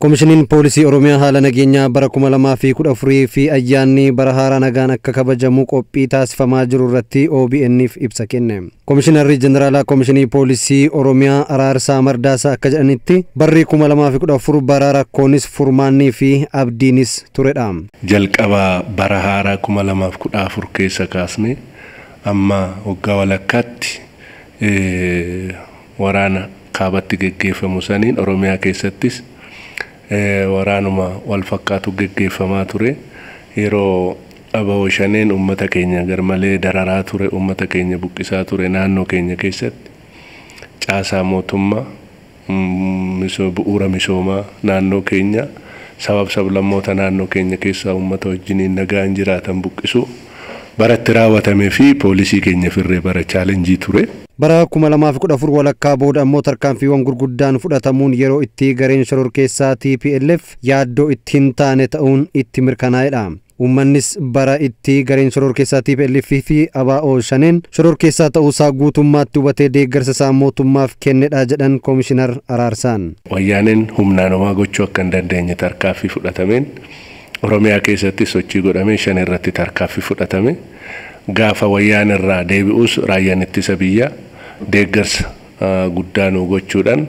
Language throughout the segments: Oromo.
Komishiniin Poolisii Oromiyaa haala nageenyaa bara 2014 fi ayyaanni bara haaraa nagaan akka kabajamu qophii taasifamaa jiru irratti OBN'if ibsa kenne. Komishinarri Jeneraalaa Komishinii Poolisii Oromiyaa Araarsaa Mardaasaa akka jedhanitti barri 2014 bara rakkoonis furmaannii fi abdiinis turedha. Jalqaba bara haaraa 2014 keessa kaasne amma waggaa walakkaatti waraana kaabatti geggeeffamu saniin Oromiyaa keessattis waraanuma wal fakkaatu geggeeffamaa ture. Yeroo dhaboo shaneen uummata keenya garmalee dararaa ture uummata keenya buqqisaa ture naannoo keenya keessatti caasaa mootummaa mm, bu'uura misoomaa naannoo keenya sabab sablammoota naannoo keenya keessaa uummata wajjiniin nagaan jiraatan buqisu baratti raawwatamee fi poolisii keenya firree bara chaalenjii ture. Bara 2014 walakkaa booda immoo tarkaanfiiwwan gurguddaan fudhatamuun yeroo itti gareen shoror keessaa TPLF yaaddoo itti hin taane ta'uun itti mirkanaa'edha. Uummannis bara itti gareen shoror keessaa TPLF fi ABO shaneen shoror keessaa ta'uusaa guutummaatti hubatee deeggarsa isaa mootummaaf kennedha jedhan koomishinar araarsaan. Wayyaaneen humnaanumaa gochuu akka dandeenye tarkaaffii fudhatameen Oromiyaa keessatti sochii godhamee shan irratti tarkaaf fudhatame. Gaafa wayyaan irraa deebi'uus raayyaan ittisa biyyaa deeggarsa guddaa nu gochuudhaan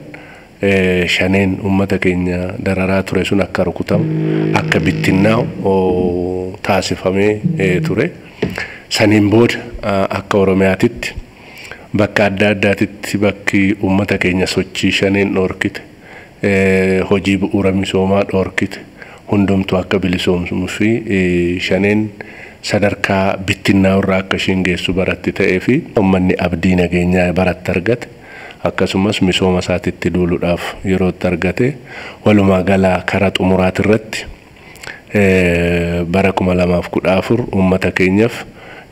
shaneen uummata keenya dararaa ture sun akka rukutamu akka bittinnaa taasifamee ture. Saniin booda akka Oromiyaatitti bakka adda addaatitti bakki uummata keenya sochii shaneen dhoorkite hojii bu'uura misoomaa dhoorkite hundumtu akka bilisoomsuu fi e, shaneen sadarkaa bittinnaa irraa akka isheen geessu baratti ta'ee fi uummanni abdii nageenyaa baratti argate akkasumas misooma isaatitti duuluudhaaf yeroo itti argate walumaa galaa karaa xumuraati irratti e, bara kuma lamaaf uummata keenyaaf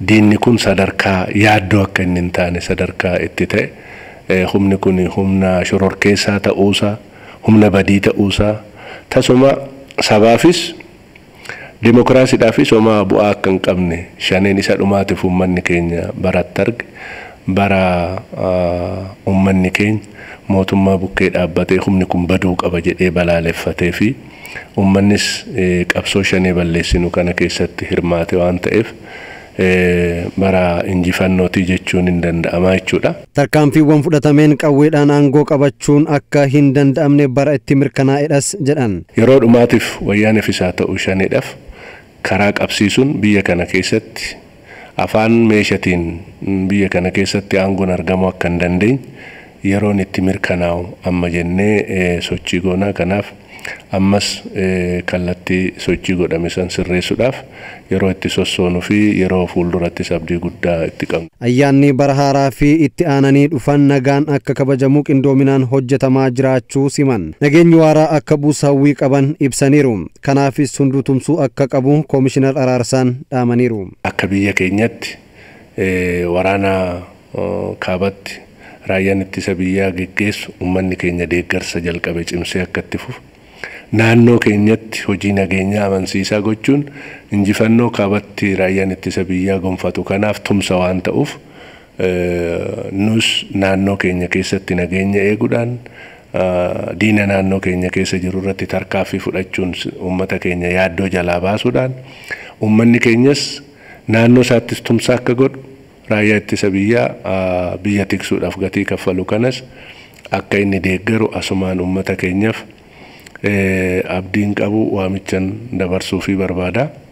diinni kun sadarkaa yaaddoo akka inni hin taane sadarkaa itti ta'e e, humni kun humna shororkeessaa ta'uusaa humna badii ta'uusaa tasuma. sabaafis dimookiraasiidhaafis homaa bu'aa akka hin qabne shaneen isa dhumaatiif uummanni keenya baratti arge bara uummanni keenya mootummaa bukkee dhaabbatee humni kun baduu qaba jedhee balaaleffatee fi uummannis qabsoo shanee balleessinu kana keessatti hirmaate waan ta'eef. bara injifannooti jechuun hin danda'ama jechuudha. Tarkaanfiiwwan fudhatameen qawweedhaan aangoo qabachuun akka hin danda'amne bara itti mirkanaa'edhas jedhan. Yeroo dhumaatiif wayyaaneef isaa ta'u shaniidhaaf karaa qabsiisuun biyya kana keessatti afaan meeshatiin biyya kana keessatti aangoon argamu akka hin dandeenye yeroon itti mirkanaa'u amma jennee eh, sochii goonaa kanaaf ammas eh, kallattii sochii godhame san sirreessuudhaaf yeroo itti sosoonuu fi yeroo fuulduratti sabdii guddaa itti qabnu. Ayyaanni bara haaraa fi itti aananii dhufan nagaan akka kabajamu qindoominaan hojjetamaa jiraachuu siman. Nageenyi waaraa akka buusaawwii qaban ibsaniiru. Kanaafis hunduu tumsuu akka qabu koomishinar araarsaan dhaamaniiru. Akka biyya keenyatti eh, waraana oh, kaabatti raayyaan ittisa biyyaa geggeessu uummanni keenya deeggarsa jalqabe cimsee akka itti naannoo keenyatti hojii nageenya amansiisaa gochuun injifannoo kaabatti raayyaan ittisa biyyaa gonfatu kanaaf tumsa waan ta'uuf eh, nus naannoo keenya keessatti nageenya eeguudhaan eh, diina naannoo keenya keessa jiru irratti tarkaaffii fudhachuun uummata keenya yaaddoo jalaa baasuudhaan uummanni keenyas naannoo isaattis tumsa akka godhu raayyaa ittisa biyyaa biyya tiksuudhaaf gatii kaffalu kanas akka inni deeggaru asumaan uummata keenyaaf abdiin qabu waamichan dabarsuu fi barbaada.